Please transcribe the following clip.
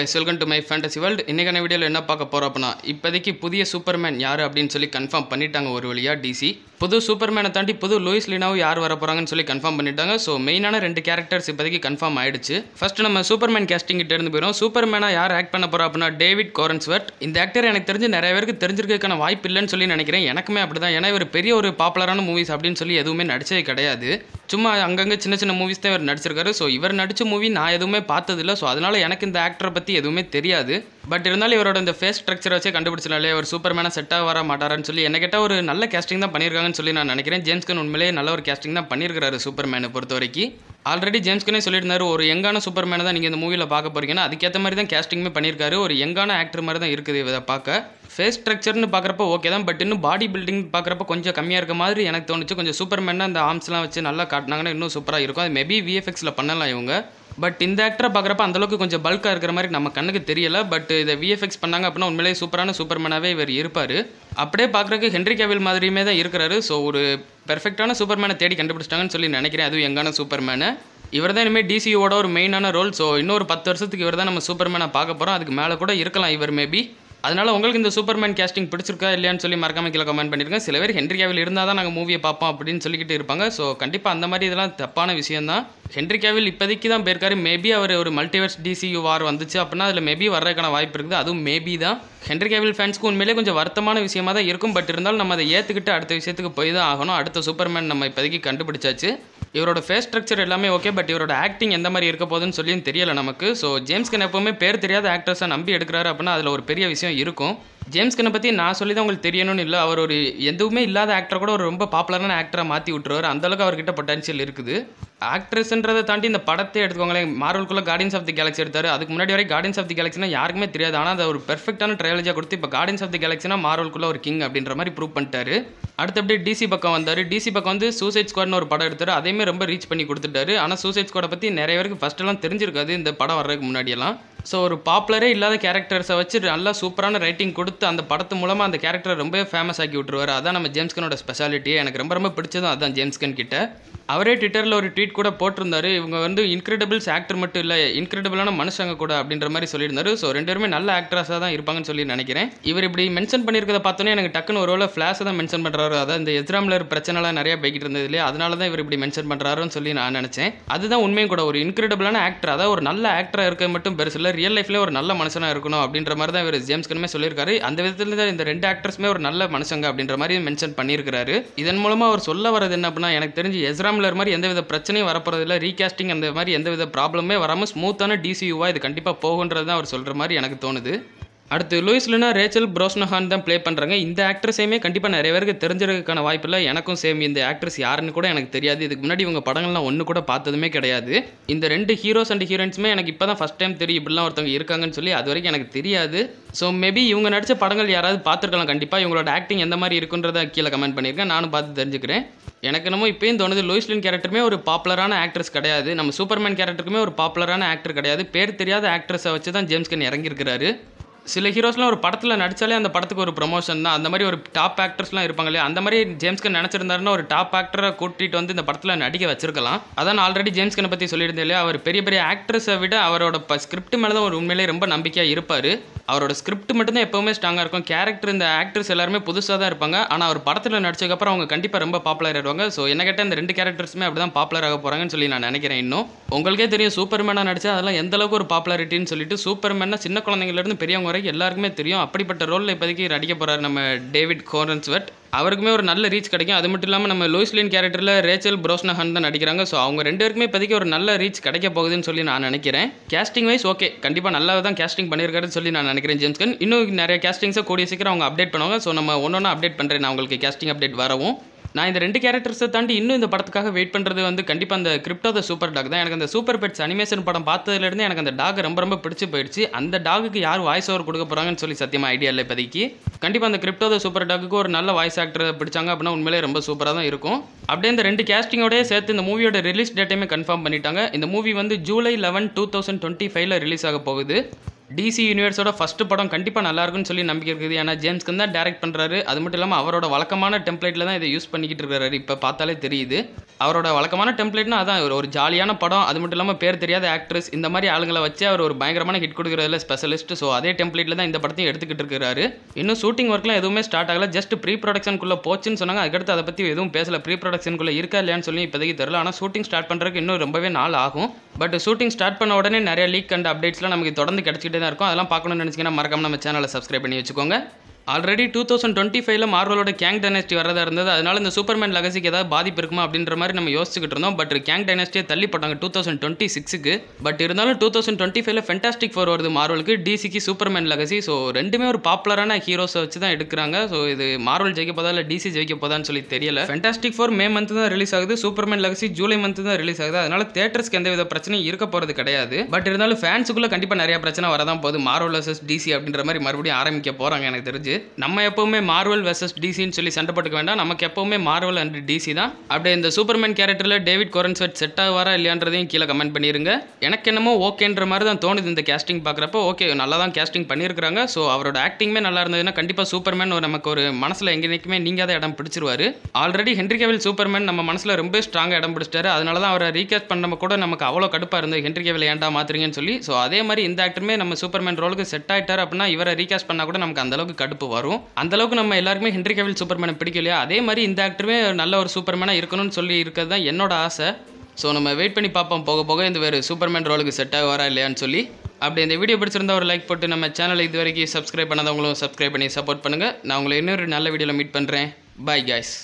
guys welcome to my fantasy world இன்றைக்கான வீடியோவில் என்ன பார்க்க போகிறோம் அப்படின்னா இப்போதைக்கு புதிய சூப்பர்மேன் யார் அப்படின்னு சொல்லி கன்ஃபார்ம் பண்ணிட்டாங்க ஒரு வழியாக டிசி புது சூப்பர்மேனை தாண்டி புது லூயிஸ் லீனாவும் யார் வர போகிறாங்கன்னு சொல்லி கன்ஃபார்ம் பண்ணிட்டாங்க ஸோ மெயினான ரெண்டு கேரக்டர்ஸ் இப்போதைக்கு கன்ஃபார்ம் ஆயிடுச்சு ஃபர்ஸ்ட் நம்ம சூப்பர்மேன் கேஸ்டிங் கிட்ட இருந்து போயிடும் சூப்பர்மேனாக யார் ஆக்ட் பண்ண போகிறோம் அப்படின்னா டேவிட் கோரன்ஸ்வர்ட் இந்த ஆக்டர் எனக்கு தெரிஞ்சு நிறைய பேருக்கு தெரிஞ்சிருக்கிறதுக்கான வாய்ப்பு இல்லைன்னு சொல்லி நினைக்கிறேன் எனக்குமே அப்படி தான் ஏன்னா இவர் பெரிய ஒரு பாப்புலரான மூவிஸ் அப்படின்னு சொல்லி எதுவுமே நடிச்சது கிடையாது சும்மா அங்கங்கே சின்ன சின்ன மூவிஸ் தான் இவர் நடிச்சிருக்காரு ஸோ இவர் நடித்த மூவி நான் எதுவுமே பார்த்ததில்ல ஸோ அதனால் எனக்கு இந்த ஆக்டரை பற்றி எதுவுமே தெரியாது பட் இருந்தாலும் இவரோட இந்த ஃபேஸ் ஸ்ட்ரக்சர் வச்சே கண்டுபிடிச்சினாலே ஒரு சூப்பர்மேனாக செட்டாக வர மாட்டாரான்னு சொல்லி என்ன கேட்டால் ஒரு நல்ல கேஸ்டிங் தான் பண்ணியிருக்காங்கன்னு சொல்லி நான் நினைக்கிறேன் ஜேம்ஸ்கன் உண்மையிலேயே நல்ல ஒரு கேஸ்டிங் தான் பண்ணியிருக்காரு சூப்பர்மேனை பொறுத்த வரைக்கும் ஆல்ரெடி ஜேம்ஸ்கனே சொல்லியிருந்தாரு ஒரு எங்கான சூப்பர்மேனை தான் நீங்கள் இந்த மூவியில் பார்க்க போகிறீங்கன்னா அதுக்கேற்ற மாதிரி தான் கேஸ்டிங்குமே பண்ணியிருக்காரு ஒரு எங்கான ஆக்டர் மாதிரி தான் இருக்குது இதை பார்க்க ஃபேஸ் ஸ்ட்ரக்சர்னு பார்க்குறப்ப ஓகே தான் பட் இன்னும் பாடி பில்டிங் பார்க்குறப்ப கொஞ்சம் கம்மியாக இருக்க மாதிரி எனக்கு தோணுச்சு கொஞ்சம் சூப்பர் மேனாக அந்த ஆர்ம்ஸ்லாம் வச்சு நல்லா காட்டினாங்கன்னா இன்னும் சூப்பராக இருக்கும் அது மேபி விஎஃப்எக்ஸில் பண்ணலாம் இவங்க பட் இந்த ஆக்டரை பார்க்குறப்ப அந்தளவுக்கு கொஞ்சம் பல்காக இருக்கிற மாதிரி நம்ம கண்ணுக்கு தெரியலை பட் இதை விஎஃப்எக்ஸ் பண்ணாங்க அப்படின்னா உண்மையிலேயே சூப்பரான சூப்பர் மேனாகவே இவர் இருப்பார் அப்படியே பார்க்குறக்கு ஹென்ரி கேவில் மாதிரியுமே தான் இருக்கிறாரு ஸோ ஒரு பெர்ஃபெக்டான மேனை தேடி கண்டுபிடிச்சிட்டாங்கன்னு சொல்லி நினைக்கிறேன் அதுவும் எங்கான மேனு இவர் தான் இனிமேல் டிசியோட ஒரு மெயினான ரோல் ஸோ இன்னொரு பத்து வருஷத்துக்கு இவர் தான் நம்ம மேனை பார்க்க போகிறோம் அதுக்கு மேலே கூட இருக்கலாம் இவர் மேபி அதனால் உங்களுக்கு இந்த சூப்பர்மேன் கேஸ்டிங் பிடிச்சிருக்கா இல்லையான்னு சொல்லி மறக்காம கீழே கமெண்ட் பண்ணியிருக்கேன் சில பேர் ஹென்ரிகாவில் இருந்தால் தான் நாங்கள் மூவியை பார்ப்போம் அப்படின்னு சொல்லிக்கிட்டு இருப்பாங்க ஸோ கண்டிப்பாக அந்த மாதிரி இதெல்லாம் தப்பான விஷயம் தான் ஹென்ரிகாவில் இப்போதைக்கு தான் போயிருக்காரு மேபி அவர் ஒரு மல்டிவர்ஸ் டிசியூ வார் வந்துச்சு அப்படின்னா அதில் மேபி வர்றதுக்கான வாய்ப்பு இருக்குது அதுவும் மேபி தான் ஹென்ரி கேவில் ஃபேன்ஸ்க்கு உண்மையிலே கொஞ்சம் வருத்தமான விஷயமாக தான் இருக்கும் பட் இருந்தாலும் நம்ம அதை ஏற்றுக்கிட்டு அடுத்த விஷயத்துக்கு போய் தான் ஆகணும் அடுத்த சூப்பர்மேன் நம்ம இப்போதைக்கு கண்டுபிடிச்சாச்சு இவரோட ஃபேஸ் ஸ்ட்ரக்சர் எல்லாமே ஓகே பட் இவரோட ஆக்டிங் எந்த மாதிரி இருக்க போதுன்னு சொல்லியும் தெரியலை நமக்கு ஸோ ஜேம்ஸ்கன் எப்போவுமே பேர் தெரியாத ஆக்டர்ஸை நம்பி எடுக்கிறாரு அப்படின்னா அதில் ஒரு பெரிய விஷயம் இருக்கும் ஜேம்ஸ் கண்ணை பற்றி நான் சொல்லி தான் உங்களுக்கு தெரியணும்னு இல்லை அவர் ஒரு எதுவுமே இல்லாத ஆக்டர் கூட ஒரு ரொம்ப பாப்புலரான ஆக்டராக மாற்றி விட்டுருவார் அந்தளவுக்கு அவர்கிட்ட பொட்டன்ஷியல் இருக்குது ஆக்ட்ரஸ்ன்றதை தாண்டி இந்த படத்தை எடுத்துக்கோங்களேன் மார்வல்குள்ளே கார்டன்ஸ் ஆஃப் தி கேலக்ஸி எடுத்தார் அதுக்கு முன்னாடி வரை கார்டன்ஸ் ஆஃப் தி கேலக்ஸினா யாருக்குமே தெரியாது ஆனால் அதை ஒரு பெர்ஃபெக்டான ட்ரையாலஜியாக கொடுத்து இப்போ கார்டன்ஸ் ஆஃப் தி கேலக்ஸினா மார்வல்குள்ளே ஒரு கிங் அப்படின்ற மாதிரி ப்ரூவ் பண்ணிட்டாரு அப்படி டிசி பக்கம் வந்தார் டிசி பக்கம் வந்து சூசைட் ஸ்குவாட்னு ஒரு படம் எடுத்தார் அதேமே ரொம்ப ரீச் பண்ணி கொடுத்துட்டாரு ஆனால் சூசைட் ஸ்குவாடை பற்றி நிறைய பேருக்கு ஃபஸ்ட்டெல்லாம் தெரிஞ்சிருக்காது இந்த படம் வர்றதுக்கு முன்னாடியெல்லாம் ஸோ ஒரு பாப்புலரே இல்லாத கேரக்டர்ஸை வச்சு நல்லா சூப்பரான ரைட்டிங் கொடுத்து அந்த படத்து மூலமாக அந்த கேரக்டர் ரொம்ப ஃபேமஸ் ஆக்கி விட்டுருவார் அதான் நம்ம ஜேம்ஸ்கனோட ஸ்பெஷாலிட்டி எனக்கு ரொம்ப ரொம்ப பிடிச்சதும் அதான் ஜேம்ஸ்கன் கிட்ட அவரே ட்விட்டரில் ஒரு ட்வீட் கூட போட்டிருந்தார் இவங்க வந்து இன்க்ரெடிபிள்ஸ் ஆக்டர் மட்டும் இல்லை இன்க்ரெடிபிளான மனுஷங்க கூட அப்படின்ற மாதிரி சொல்லியிருந்தாரு ஸோ ரெண்டு பேருமே நல்ல ஆக்டர்ஸாக தான் இருப்பாங்கன்னு சொல்லி நினைக்கிறேன் இவர் இப்படி மென்ஷன் பண்ணியிருக்கிறத பார்த்தோன்னே எனக்கு டக்குன்னு ஒரு ஃப்ளாஷை தான் மென்ஷன் பண்ணுறாரு சொல்கிறாரோ அதான் இந்த எஸ்ராமில் பிரச்சனைலாம் நிறையா போய்கிட்டு இருந்தது இல்லையா அதனால தான் இவர் இப்படி மென்ஷன் பண்ணுறாருன்னு சொல்லி நான் நினச்சேன் அதுதான் உண்மையும் கூட ஒரு இன்க்ரெடிபிளான ஆக்டர் அதாவது ஒரு நல்ல ஆக்டராக இருக்க மட்டும் பெருசு இல்லை ரியல் லைஃப்பில் ஒரு நல்ல மனுஷனாக இருக்கணும் அப்படின்ற மாதிரி தான் இவர் ஜேம்ஸ் சொல்லியிருக்காரு அந்த விதத்தில் தான் இந்த ரெண்டு ஆக்டர்ஸுமே ஒரு நல்ல மனுஷங்க அப்படின்ற மாதிரி மென்ஷன் பண்ணியிருக்காரு இதன் மூலமாக அவர் சொல்ல வரது என்ன அப்படின்னா எனக்கு தெரிஞ்சு எஸ்ராமில் மாதிரி எந்தவித பிரச்சனையும் வரப்போகிறதில்ல ரீகாஸ்டிங் அந்த மாதிரி எந்தவித ப்ராப்ளமே வராமல் ஸ்மூத்தான டிசியூவாக இது கண்டிப்பாக போகுன்றது தான் அவர் சொல்கிற மாதிரி எனக்கு தோணுது அடுத்து லூயிஸ்லனா ரேச்சல் ப்ரோஸ்னஹான் தான் ப்ளே பண்ணுறாங்க இந்த ஆக்ட்ரஸையுமே கண்டிப்பாக நிறைய பேருக்கு தெரிஞ்சிருக்கான வாய்ப்பில்லை எனக்கும் சேம் இந்த ஆக்ட்ரஸ் யாருன்னு கூட எனக்கு தெரியாது இதுக்கு முன்னாடி இவங்க படங்கள்லாம் ஒன்று கூட பார்த்ததுமே கிடையாது இந்த ரெண்டு ஹீரோஸ் அண்ட் ஹீரோயின்ஸுமே எனக்கு இப்போ தான் ஃபஸ்ட் டைம் தெரியும் இப்படிலாம் ஒருத்தவங்க இருக்காங்கன்னு சொல்லி அது வரைக்கும் எனக்கு தெரியாது ஸோ மேபி இவங்க நடித்த படங்கள் யாராவது பார்த்துருக்கலாம் கண்டிப்பாக இவங்களோட ஆக்டிங் எந்த மாதிரி இருக்குன்றத கீழே கமெண்ட் பண்ணியிருக்கேன் நானும் பார்த்து தெரிஞ்சுக்கிறேன் எனக்கு என்னமோ இப்போயும் தோணுது லூயிஸ்லின் கேரக்டருமே ஒரு பாப்புலரான ஆக்ட்ரஸ் கிடையாது நம்ம சூப்பர்மேன் கேரக்டருக்குமே ஒரு பாப்புலரான ஆக்டர் கிடையாது பேர் தெரியாத ஆக்ட்ரஸை வச்சு தான் ஜேம்ஸ்கன் இறங்கியிருக்கிறாரு சில ஹீரோஸ்லாம் ஒரு படத்தில் நடித்தாலே அந்த படத்துக்கு ஒரு ப்ரொமோஷன் தான் அந்த மாதிரி ஒரு டாப் ஆக்டர்ஸ்லாம் இருப்பாங்க இல்லையா அந்த மாதிரி ஜேம்ஸ்கன் நினச்சிருந்தாருன்னா ஒரு டாப் ஆக்டரை கூட்டிகிட்டு வந்து இந்த படத்தில் நடிக்க வச்சிருக்கலாம் அதான் நான் ஆல்ரெடி ஜேம்ஸ்கனை பற்றி சொல்லியிருந்தேன் இல்லையா அவர் பெரிய பெரிய ஆக்ட்ரஸை விட அவரோட ஸ்கிரிப்ட் மேலே தான் ஒரு உண்மையிலேயே ரொம்ப நம்பிக்கையாக இருப்பார் அவரோட ஸ்கிரிப்ட் மட்டும்தான் எப்போவுமே ஸ்ட்ராங்காக இருக்கும் கேரக்டர் இந்த ஆக்டர்ஸ் எல்லாருமே புதுசாக தான் இருப்பாங்க ஆனால் அவர் படத்தில் நடிச்சதுக்கப்புறம் அவங்க கண்டிப்பாக ரொம்ப பாப்புலர் ஆகிடுவாங்க ஸோ என்ன கேட்டால் இந்த ரெண்டு கேரக்டர்ஸுமே அப்படி தான் பாப்புலர் ஆக போகிறாங்கன்னு சொல்லி நான் நினைக்கிறேன் இன்னும் உங்களுக்கே தெரியும் சூப்பர்மேனாக நடிச்சா அதெல்லாம் எந்த அளவுக்கு ஒரு பாப்புலாரிட்டின்னு சொல்லிட்டு மேனாக சின்ன குழந்தைங்கலேருந்து பெரியவங்க வரைக்கும் எல்லாருக்குமே தெரியும் அப்படிப்பட்ட ரோலில் இப்போதைக்கு நடிக்க போகிறார் நம்ம டேவிட் கோரன்ஸ்வெட் அவருக்குமே ஒரு நல்ல ரீச் கிடைக்கும் அது மட்டும் இல்லாமல் நம்ம லூயிஸ் கேரக்டரில் ரேச்சல் ப்ரோஸ்னஹன் தான் நடிக்கிறாங்க ஸோ அவங்க ரெண்டு பேருக்குமே இப்போதைக்கு ஒரு நல்ல ரீச் கிடைக்க போகுதுன்னு சொல்லி நான் நினைக்கிறேன் கேஸ்டிங் வைஸ் ஓகே கண்டிப்பாக நல்லா தான் கேஸ்டிங் பண்ணியிருக்காருன்னு சொல்லி நான் நினைக்கிறேன் ஜேம்ஸ்கன் இன்னும் நிறைய கேஸ்டிங்ஸை கூடிய சீக்கிரம் அவங்க அப்டேட் பண்ணுவாங்க ஸோ நம்ம ஒன்று ஒன்றா அப்டேட் பண்ணுறேன் நான் உங்களுக்கு கேஸ்டிங் அப்டேட் வரவும் நான் இந்த ரெண்டு கேரக்டர்ஸை தாண்டி இன்னும் இந்த படத்துக்காக வெயிட் பண்ணுறது வந்து கண்டிப்பாக அந்த கிரிப்டோ த சூப்பர் டாக் தான் எனக்கு அந்த சூப்பர் பெட்ஸ் அனிமேஷன் படம் பார்த்ததுலேருந்து எனக்கு அந்த டாக் ரொம்ப ரொம்ப பிடிச்சி போயிடுச்சு அந்த டாகுக்கு யார் வாய்ஸ் ஓவர் கொடுக்க போகிறாங்கன்னு சொல்லி சத்தியமாக ஐடியா இல்லை இப்போதைக்கு கண்டிப்பாக அந்த கிரிப்டோ த சூப்பர் டாக்கு ஒரு நல்ல வாய்ஸ் ஆக்டரை பிடிச்சாங்க அப்படின்னா உண்மையிலே ரொம்ப சூப்பராக தான் இருக்கும் அப்படியே இந்த ரெண்டு கேஸ்டிங்கோடய சேர்த்து இந்த மூவியோட ரிலீஸ் டேட்டையுமே கன்ஃபார்ம் பண்ணிட்டாங்க இந்த மூவி வந்து July eleven two thousand twenty ஃபைவ்ல ரிலீஸ் ஆக போகுது டிசி யூனிவர்ஸோட ஃபஸ்ட்டு படம் கண்டிப்பாக நல்லாயிருக்குன்னு சொல்லி நம்பிக்கை இருக்குது ஏன்னா ஜேம்ஸ்க்கு தான் டேரக்ட் பண்ணுறாரு அது மட்டும் இல்லாமல் அவரோட வழக்கமான டெம்ப்ளேட்டில் தான் இதை யூஸ் பண்ணிக்கிட்டு இருக்காரு இப்போ பார்த்தாலே தெரியுது அவரோட வழக்கமான டெம்ப்ளேட்னா அதான் ஒரு ஜாலியான படம் அது மட்டும் இல்லாமல் பேர் தெரியாத ஆக்ட்ரஸ் இந்த மாதிரி ஆளுங்களை வச்சு அவர் ஒரு பயங்கரமான ஹிட் கொடுக்குறதுல ஸ்பெஷலிஸ்ட் ஸோ அதே டெம்ப்ளேட்டில் தான் இந்த படத்தையும் எடுத்துக்கிட்டு இருக்காரு இன்னும் ஷூட்டிங் ஒர்க்லாம் எதுவுமே ஸ்டார்ட் ஆகல ஜஸ்ட் ப்ரீ ப்ரொடக்ஷனுக்குள்ளே போச்சுன்னு சொன்னாங்க அதுக்கடுத்து அதை பற்றி எதுவும் பேசல ப்ரீ ப்ரொடக்ஷனுக்குள்ளே இருக்கா இல்லையான்னு சொல்லி இப்போதைக்கு தெரியல ஆனால் ஷூட்டிங் ஸ்டார்ட் பண்ணுறதுக்கு இன்னும் ரொம்பவே நாள் ஆகும் பட் ஷூட்டிங் ஸ்டார்ட் பண்ண உடனே நிறைய லீக் அண்ட் அப்டேட்ஸ்லாம் நமக்கு தொடர்ந்து கிடச்சிக்கிட்டே தான் இருக்கும் அதெல்லாம் பார்க்கணும்னு நினச்சிங்கன்னா மறக்காம நம்ம சேனலை சப்ஸ்கிரைப் பண்ணி வச்சுக்கோங்க ஆல்ரெடி டூ தௌசண்ட் டுவெண்ட்டி ஃபைவ்ல மார்வலோட கேங் டைனஸ்டி வரதா இருந்தது அதனால இந்த சூப்பர்மேன் லெகசிக்கு ஏதாவது பாதிப்பு இருக்குமா அப்படின்ற மாதிரி நம்ம யோசிச்சுக்கிட்டு இருந்தோம் பட் கேங் டைனஸ்டியை தள்ளி போட்டாங்க டூ தௌசண்ட் டுவெண்ட்டி சிக்ஸுக்கு பட் இருந்தாலும் டூ தௌசண்ட் டுவெண்ட்டி ஃபைவ்ல ஃபென்டாஸ்டிக் ஃபோர் வருது மார்வலுக்கு டிசிக்கு சூப்பர்மேன் லெகசி ஸோ ரெண்டுமே ஒரு பாப்புலரான ஹீரோஸை வச்சு தான் எடுக்கிறாங்க ஸோ இது மார்வல் ஜெயிக்க போதா இல்லை டிசி ஜெயிக்க போதான்னு சொல்லி தெரியல ஃபென்டாஸ்டிக் ஃபோர் மே மந்த் தான் ரிலீஸ் ஆகுது சூப்பர்மேன் லெகசி ஜூலை மந்த் தான் ரிலீஸ் ஆகுது அதனால தேட்டர்ஸ்க்கு வித பிரச்சனையும் இருக்க போகிறது கிடையாது பட் இருந்தாலும் ஃபேன்ஸுக்குள்ளே கண்டிப்பாக நிறைய பிரச்சனை வரதான் போகுது மார்வல் வர்சஸ் டிசி அப்படின்ற மாதிரி மறுபடியும் ஆரம்பிக்க போகிறாங்க எனக்கு தெரிஞ்சு நம்ம எப்போவுமே மார்வல் வெர்சஸ் டிசின்னு சொல்லி சண்டை போட்டுக்க வேண்டாம் நமக்கு எப்போவுமே மார்வல் அண்ட் டிசி தான் அப்படியே இந்த சூப்பர்மேன் கேரக்டரில் டேவிட் கோரன்ஸ்வெட் செட் ஆகவாரா இல்லையான்றதையும் கீழே கமெண்ட் பண்ணிடுங்க எனக்கு என்னமோ ஓகேன்ற மாதிரி தான் தோணுது இந்த கேஸ்டிங் பார்க்குறப்போ ஓகே நல்லா தான் கேஸ்டிங் பண்ணியிருக்காங்க ஸோ அவரோட ஆக்டிங்குமே நல்லா இருந்ததுன்னா கண்டிப்பாக சூப்பர்மேன் ஒரு நமக்கு ஒரு மனசில் எங்கேனைக்குமே நீங்கள் தான் இடம் பிடிச்சிருவார் ஆல்ரெடி ஹென்ரி கேவில் சூப்பர்மேன் நம்ம மனசில் ரொம்ப ஸ்ட்ராங்காக இடம் பிடிச்சிட்டாரு அதனால தான் அவரை ரீகேஸ்ட் பண்ண கூட நமக்கு அவ்வளோ கடுப்பாக இருந்தது ஹென்ரி கேவில் ஏன்டா மாற்றுறீங்கன்னு சொல்லி ஸோ அதே மாதிரி இந்த ஆக்டருமே நம்ம சூப்பர்மேன் ரோலுக்கு செட் ஆகிட்டார் அப்படின்னா இவரை ரீகேஸ்ட் பண்ணால் கூட நமக்கு அந்தளவுக்கு கடுப்பு வரும் அந்தளவுக்கு நம்ம எல்லாருக்குமே ஹென்ரி கவில் சூப்பர்மேனை பிடிக்கும் இல்லையா அதே மாதிரி இந்த ஆக்டருமே நல்ல ஒரு சூப்பர்மேனாக இருக்கணும்னு சொல்லி இருக்கிறது தான் என்னோட ஆசை ஸோ நம்ம வெயிட் பண்ணி பார்ப்போம் போக போக இந்த வேறு சூப்பர்மேன் ரோலுக்கு செட் வரா இல்லையான்னு சொல்லி அப்படி இந்த வீடியோ பிடிச்சிருந்தா ஒரு லைக் போட்டு நம்ம சேனலை இது வரைக்கும் சப்ஸ்கிரைப் பண்ணாதவங்களும் சப்ஸ்கிரைப் பண்ணி சப்போர்ட் பண்ணுங்கள் நான் உங்களை இன்னொரு நல்ல வீடியோவில் மீட் பண்ணுறேன் பாய் காய்ஸ்